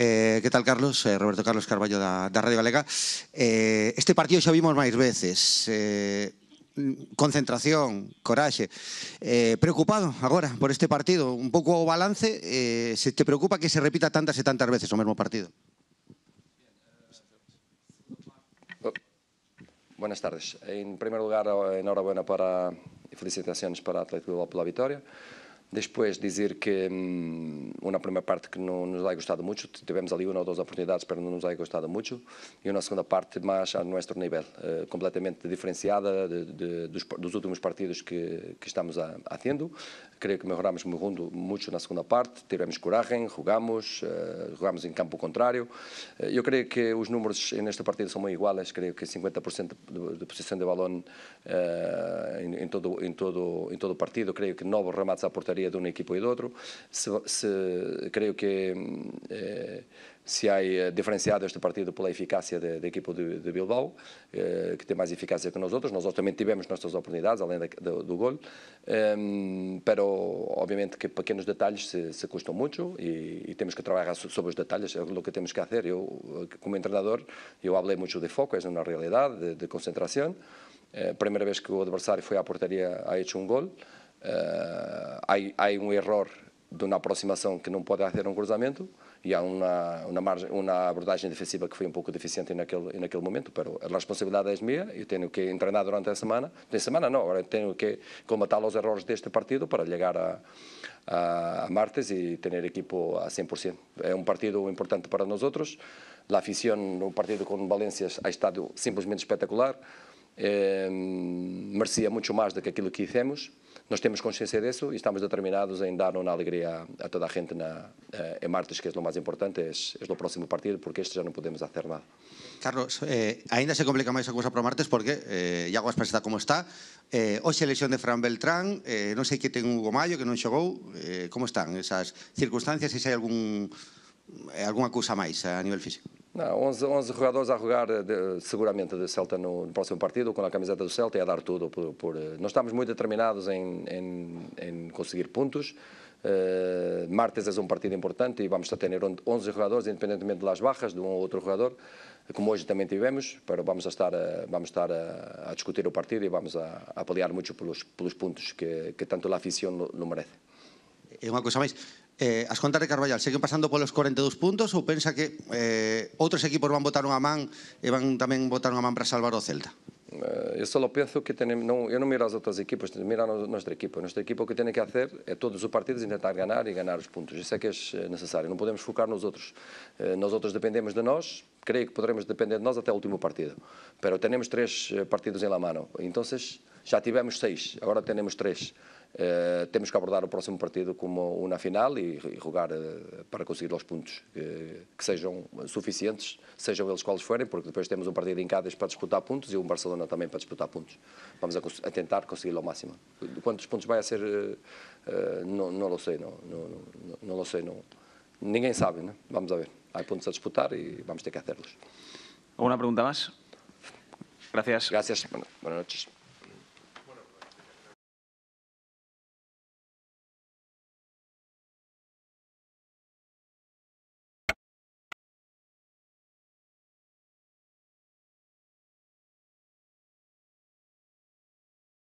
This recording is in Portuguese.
Eh, que tal, Carlos? Eh, Roberto Carlos Carballo da, da Radio Galega. Eh, este partido xa vimos máis veces. Eh, mm, concentración, coraxe. Eh, preocupado agora por este partido, un pouco o balance, eh, se te preocupa que se repita tantas e tantas veces o mesmo partido? Oh, buenas tardes. En primer lugar, enhorabuena para felicitaciones para Atlético Bilbao por Depois dizer que hum, uma primeira parte que não nos ha gostado muito, tivemos ali uma ou duas oportunidades, mas não nos ha gostado muito, e uma segunda parte mais a nosso nível, uh, completamente diferenciada de, de, dos, dos, últimos partidos que, que estamos a, tendo, Creio que melhoramos muito, muito na segunda parte, tivemos coragem, jogamos, uh, jogamos em campo contrário. Uh, eu creio que os números nesta partida são muito iguais, creio que 50% de, de, posição de balão em todo em todo em todo o partido. Creio que novos remates à portaria de um equipo e do outro. Se, se creio que eh, se há eh, diferenciado este partido pela eficácia da, equipa de, de Bilbao, eh, que tem mais eficácia que nós outros. Nós também tivemos nossas oportunidades, além da, do, do gol. Um, obviamente, que pequenos detalhes se, se custam muito e, e, temos que trabalhar sobre os detalhes, é o que temos que fazer. Eu, eh, como treinador, eu falei muito de foco, é uma realidade, de, de concentração. A eh, primeira vez que o adversário foi à portaria, há hecho um gol. há, eh, há um erro de uma aproximação que não pode haver um cruzamento e há uma, uma, margem, uma abordagem defensiva que foi um pouco deficiente naquele, naquele momento, mas a responsabilidade é minha, eu tenho que treinar durante a semana, tem semana não, agora tenho que combatar os erros deste partido para chegar a, a, a martes e ter a equipo a 100%. É um partido importante para nós outros, a afición no partido com o Valencia ha estado simplesmente espetacular, eh, merecia muito mais do que aquilo que fizemos. Nós temos consciência disso e estamos determinados em dar uma alegria a toda a gente na, eh, em martes, que é o mais importante, é, é o próximo partido, porque este já não podemos fazer nada. Carlos, eh, ainda se complica máis a cousa para martes porque eh, Iago Aspas está como está. Eh, hoxe a lesión de Fran Beltrán, eh, non sei que ten Hugo Maio, que non chegou. Eh, como están esas circunstancias e se hai algún, eh, algunha cousa máis a nivel físico? Não, 11, 11 jogadores a jogar eh, de, seguramente do Celta no, no, próximo partido, com a camiseta do Celta, e a dar tudo. Por, por, eh, nós estamos muito determinados em, em, em conseguir pontos. Uh, martes é um partido importante e vamos ter 11 jogadores, independentemente das barras de um ou outro jogador, como hoje também tivemos, mas vamos estar a, vamos estar a, a, discutir o partido e vamos a, a muito pelos, pelos pontos que, que tanto a afição não merece. É uma coisa mais. Eh, as contas de Carballal seguen pasando polos 42 puntos ou pensa que eh, outros equipos van botar unha man e van tamén botar unha man para salvar o Celta? Eh, eu só penso que tenemos, não, eu não miro as outras equipas, miro a nossa equipa. A nossa equipa o que tem que fazer é todos os partidos tentar ganhar e ganhar os pontos. Isso é que é eh, necessário. Não podemos focar nos outros. Eh, nós outros dependemos de nós, creio que poderemos depender de nós até o último partido. Mas temos três partidos em la mano. Então, já tivemos seis, agora temos três. Uh, temos que abordar o próximo partido como uma final e, e rogar uh, para conseguir os pontos que, eh, que, sejam suficientes, sejam eles quais forem, porque depois temos um partido em Cádiz para disputar pontos e um Barcelona também para disputar pontos. Vamos a, a tentar conseguir ao máximo. Quantos pontos vai a ser, uh, não, não sei, não, não, não, não sei, não. Ninguém sabe, né? Vamos a ver. Há pontos a disputar e vamos ter que acertá-los alguma pergunta mais? Obrigado.